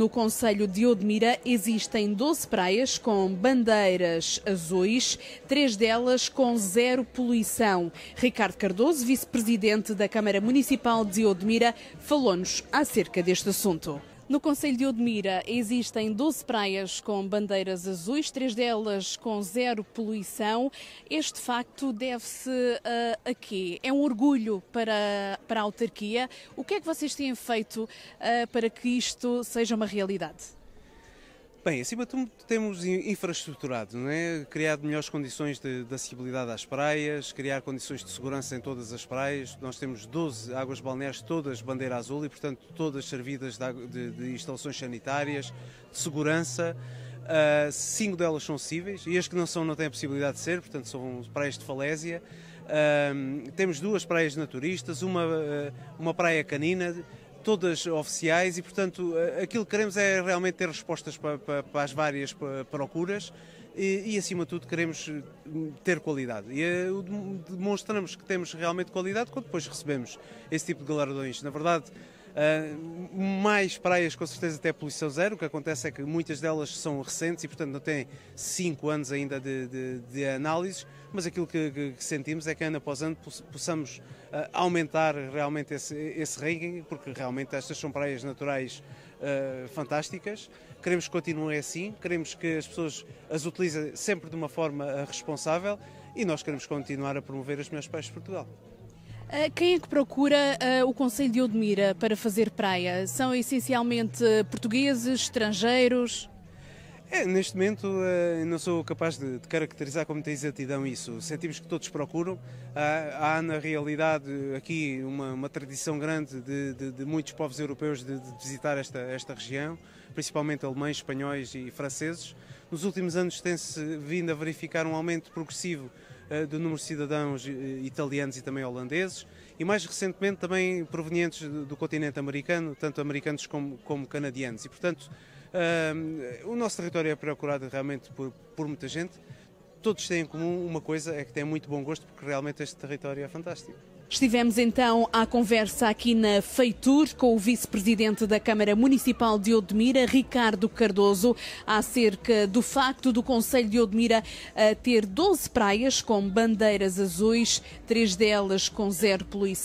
No Conselho de Odmira existem 12 praias com bandeiras azuis, três delas com zero poluição. Ricardo Cardoso, vice-presidente da Câmara Municipal de Odmira, falou-nos acerca deste assunto. No Conselho de Odmira existem 12 praias com bandeiras azuis, três delas com zero poluição. Este facto deve-se uh, a quê? É um orgulho para, para a autarquia. O que é que vocês têm feito uh, para que isto seja uma realidade? Bem, acima de tudo temos infraestruturado, não é? criado melhores condições de, de, acessibilidade às praias, criar condições de segurança em todas as praias. Nós temos 12 águas balneares, todas bandeira azul e, portanto, todas servidas de, de, de instalações sanitárias, de segurança. Uh, cinco delas são cíveis e as que não são não têm a possibilidade de ser, portanto, são praias de falésia. Uh, temos duas praias naturistas, uma, ah, uma praia canina, todas oficiais e, portanto, aquilo que queremos é realmente ter respostas para, para, para as várias procuras e, e, acima de tudo, queremos eh, ter qualidade. E eh, demonstramos que temos realmente qualidade quando depois recebemos esse tipo de galardões. Na verdade, ah, mais praias, com certeza, até poluição zero. O que acontece é que muitas delas são recentes e, portanto, não têm 5 anos ainda de, de, de análises, mas aquilo que, que, que, sentimos é que ano após ano possamos uh, aumentar realmente esse, esse ranking, porque realmente estas são praias naturais uh, fantásticas. Queremos que continue assim, queremos que as pessoas as utilizem sempre de uma forma responsável e nós queremos continuar a promover as melhores praias de Portugal. Eh, quem é que procura eh, o Conselho de Odmira para fazer praia? São essencialmente portugueses, estrangeiros? É, neste momento eh, não sou capaz de, de caracterizar com muita exatidão isso. Sentimos que todos procuram. Há, há na realidade aqui uma, uma tradição grande de, de, de, muitos povos europeus de, visitar esta, esta região, principalmente alemães, espanhóis e franceses. Nos últimos anos tem-se vindo a verificar um aumento progressivo eh, do número de cidadãos eh, italianos e também holandeses, e mais recentemente também provenientes do continente americano, tanto americanos como, como canadianos. E, portanto, eh, o nosso território é procurado realmente por, por muita gente. Todos têm em comum uma coisa, é que têm muito bom gosto, porque realmente este território é fantástico. Estivemos então à conversa aqui na Feitur com o vice-presidente da Câmara Municipal de Odmira, Ricardo Cardoso, acerca do facto do Conselho de Odmira eh, ter 12 praias com bandeiras azuis, três delas com zero poluição.